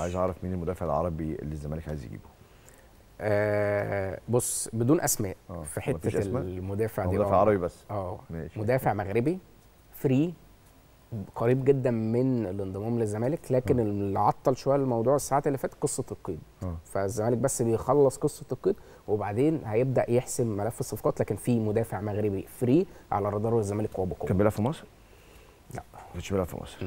عايز اعرف مين المدافع العربي اللي الزمالك عايز يجيبه آه بص بدون اسماء آه في حته المدافع دي مدافع عربي بس اه ماشي مدافع مغربي فري قريب جدا من الانضمام للزمالك لكن آه. اللي عطل شويه الموضوع الساعات اللي فاتت قصه القيد آه. فالزمالك بس بيخلص قصه القيد وبعدين هيبدا يحسم ملف الصفقات لكن في مدافع مغربي فري على رادار الزمالك وبقوه كان بيلعب في مصر؟ لا ما كانش بيلعب في مصر